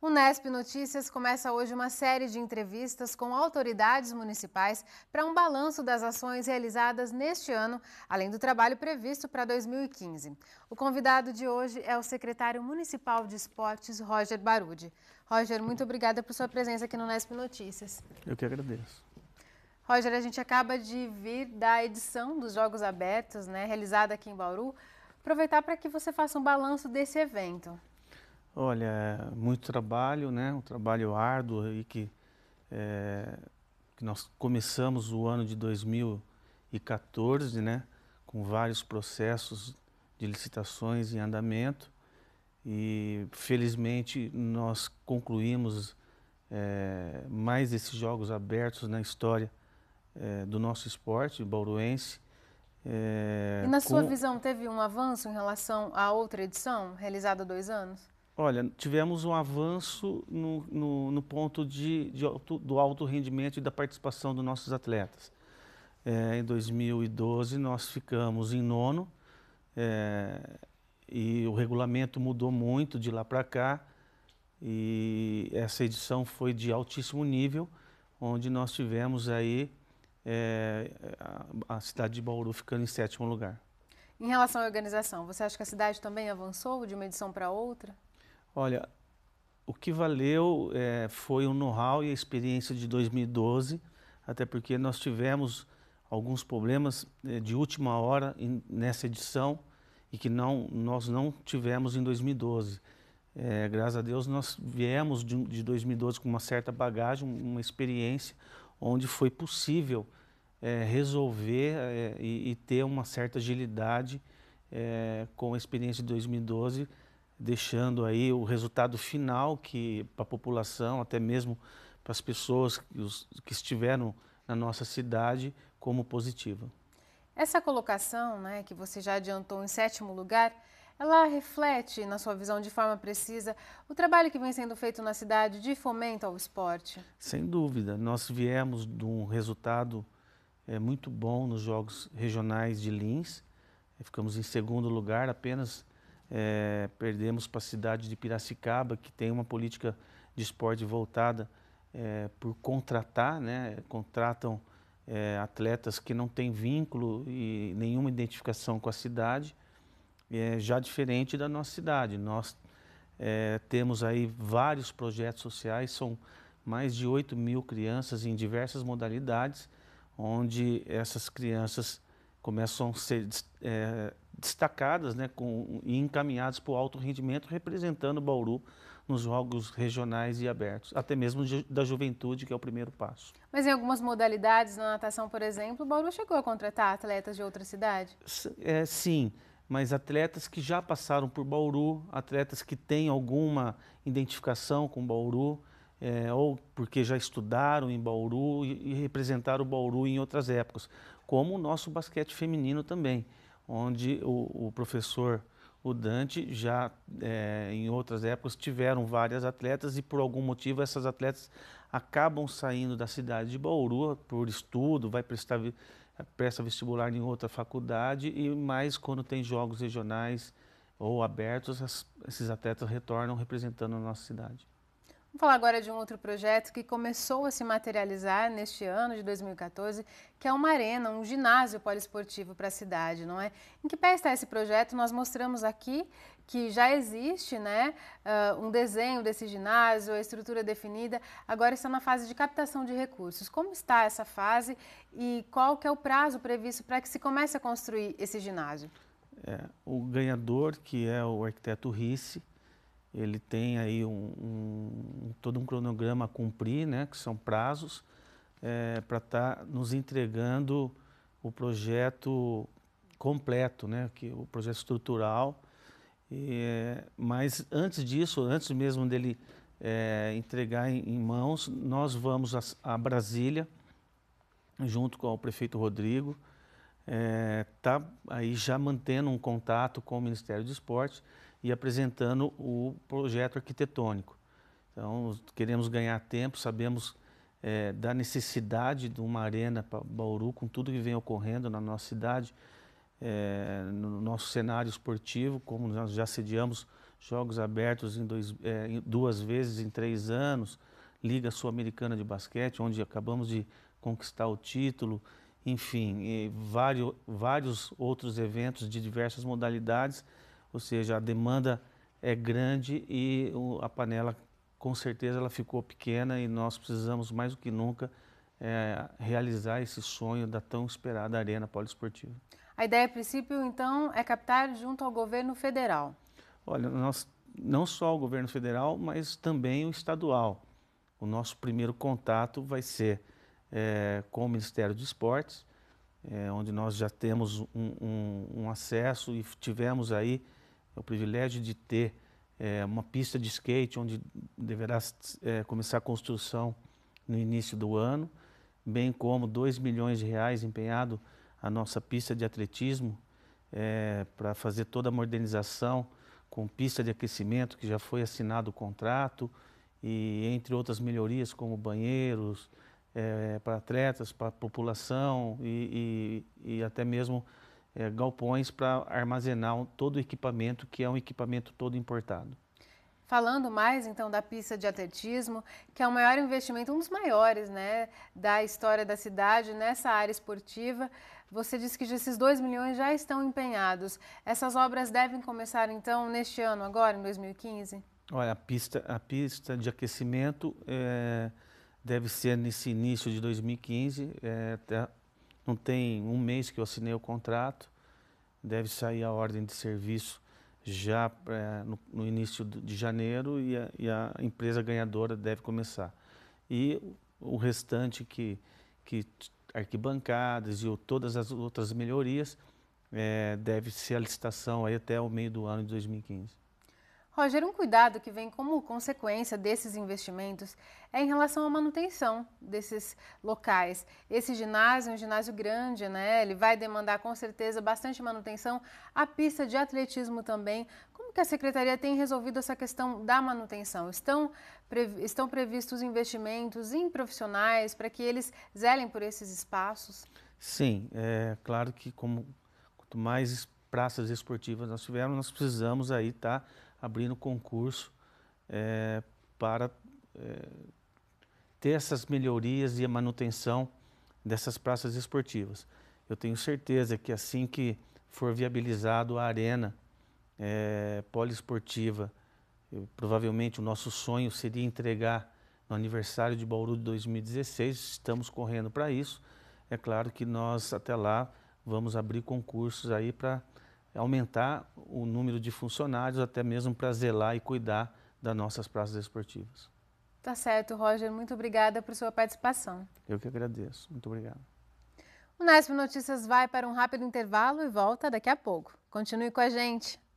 O Nesp Notícias começa hoje uma série de entrevistas com autoridades municipais para um balanço das ações realizadas neste ano, além do trabalho previsto para 2015. O convidado de hoje é o secretário municipal de esportes, Roger Barudi. Roger, muito obrigada por sua presença aqui no Nesp Notícias. Eu que agradeço. Roger, a gente acaba de vir da edição dos Jogos Abertos, né, realizada aqui em Bauru. Aproveitar para que você faça um balanço desse evento. Olha, é muito trabalho, né? Um trabalho árduo aí que, é, que nós começamos o ano de 2014, né? Com vários processos de licitações em andamento e felizmente nós concluímos é, mais esses jogos abertos na história é, do nosso esporte bauruense. É, e na sua com... visão, teve um avanço em relação à outra edição, realizada há dois anos? Olha, tivemos um avanço no, no, no ponto de, de alto, do alto rendimento e da participação dos nossos atletas. É, em 2012 nós ficamos em nono é, e o regulamento mudou muito de lá para cá e essa edição foi de altíssimo nível, onde nós tivemos aí é, a, a cidade de Bauru ficando em sétimo lugar. Em relação à organização, você acha que a cidade também avançou de uma edição para outra? Olha, o que valeu é, foi o know-how e a experiência de 2012, até porque nós tivemos alguns problemas é, de última hora in, nessa edição e que não, nós não tivemos em 2012. É, graças a Deus nós viemos de, de 2012 com uma certa bagagem, uma experiência onde foi possível é, resolver é, e, e, ter uma certa agilidade é, com a experiência de 2012 deixando aí o resultado final que para a população, até mesmo para as pessoas que, os, que estiveram na nossa cidade como positiva. Essa colocação, né, que você já adiantou em sétimo lugar, ela reflete, na sua visão de forma precisa, o trabalho que vem sendo feito na cidade de fomento ao esporte? Sem dúvida. Nós viemos de um resultado é, muito bom nos Jogos Regionais de Lins. Ficamos em segundo lugar, apenas é, perdemos para a cidade de Piracicaba, que tem uma política de esporte voltada é, por contratar, né? contratam é, atletas que não têm vínculo e nenhuma identificação com a cidade, é, já diferente da nossa cidade. Nós é, temos aí vários projetos sociais, são mais de 8 mil crianças em diversas modalidades, onde essas crianças começam a ser é, destacadas né, com, e encaminhadas para o alto rendimento, representando Bauru nos jogos regionais e abertos, até mesmo da juventude, que é o primeiro passo. Mas em algumas modalidades, na natação, por exemplo, o Bauru chegou a contratar atletas de outra cidade? S é, sim, mas atletas que já passaram por Bauru, atletas que têm alguma identificação com Bauru, é, ou porque já estudaram em Bauru e, representaram o Bauru em outras épocas, como o nosso basquete feminino também, onde o, o professor o Dante já é, em outras épocas tiveram várias atletas e por algum motivo essas atletas acabam saindo da cidade de Bauru por estudo, vai prestar presta vestibular em outra faculdade e mais quando tem jogos regionais ou abertos, as, esses atletas retornam representando a nossa cidade. Vamos falar agora de um outro projeto que começou a se materializar neste ano de 2014, que é uma arena, um ginásio poliesportivo para a cidade, não é? Em que pé está esse projeto? Nós mostramos aqui que já existe né, uh, um desenho desse ginásio, a estrutura definida, agora está na fase de captação de recursos. Como está essa fase e qual que é o prazo previsto para que se comece a construir esse ginásio? É, o ganhador, que é o arquiteto Risse, ele tem aí um, um, todo um cronograma a cumprir, né, que são prazos, é, para estar tá nos entregando o projeto completo, né, que, o projeto estrutural. mas antes disso, antes mesmo dele é, entregar em, em, mãos, nós vamos a, a, Brasília, junto com o prefeito Rodrigo, está é, aí já mantendo um contato com o Ministério do Esporte, e apresentando o projeto arquitetônico. Então, queremos ganhar tempo, sabemos é, da necessidade de uma arena para Bauru, com tudo que vem ocorrendo na nossa cidade, é, no nosso cenário esportivo, como nós já sediamos jogos abertos em dois, é, duas vezes em três anos, Liga Sul-Americana de Basquete, onde acabamos de conquistar o título, enfim, vários, vários outros eventos de diversas modalidades ou seja, a demanda é grande e a panela com certeza ela ficou pequena e nós precisamos mais do que nunca é, realizar esse sonho da tão esperada arena poliesportiva. A ideia, a princípio, então, é captar junto ao governo federal. Olha, nós não só o governo federal, mas também o estadual. O nosso primeiro contato vai ser é, com o Ministério de Esportes, é, onde nós já temos um, um, um acesso e tivemos aí o privilégio de ter é, uma pista de skate onde deverá é, começar a construção no início do ano, bem como 2 milhões de reais empenhado a nossa pista de atletismo é, para fazer toda a modernização com pista de aquecimento que já foi assinado o contrato e entre outras melhorias como banheiros para atletas, para a população e, e, e até mesmo é, galpões para armazenar todo o equipamento, que é um equipamento todo importado. Falando mais então da pista de atletismo, que é o maior investimento, um dos maiores né, da história da cidade nessa área esportiva, você disse que esses 2 milhões já estão empenhados. Essas obras devem começar então neste ano, agora, em 2015? Olha, a pista, a pista de aquecimento é, deve ser nesse início de 2015. É, não tem um mês que eu assinei o contrato, deve sair a ordem de serviço já é, no, no, início de janeiro e a, e a, empresa ganhadora deve começar. E o restante que, que arquibancadas e o, todas as outras melhorias é, deve ser a licitação aí até o meio do ano de 2015. Roger, um cuidado que vem como consequência desses investimentos é em relação à manutenção desses locais. Esse ginásio é um ginásio grande, né? Ele vai demandar com certeza bastante manutenção. A pista de atletismo também. Como que a secretaria tem resolvido essa questão da manutenção? Estão, estão previstos investimentos em profissionais para que eles zelem por esses espaços? Sim, é claro que como, quanto mais espaço praças esportivas nós tivermos, nós precisamos aí estar tá abrindo concurso é, para é, ter essas melhorias e a manutenção dessas praças esportivas. Eu tenho certeza que assim que for viabilizado a arena é, poliesportiva, eu, provavelmente o nosso sonho seria entregar no aniversário de Bauru de 2016, estamos correndo para isso. É claro que nós até lá vamos abrir concursos aí para aumentar o número de funcionários, até mesmo para zelar e cuidar das nossas praças esportivas. Tá certo, Roger. Muito obrigada por sua participação. Eu que agradeço. Muito obrigado. O Nesp Notícias vai para um rápido intervalo e volta daqui a pouco. Continue com a gente.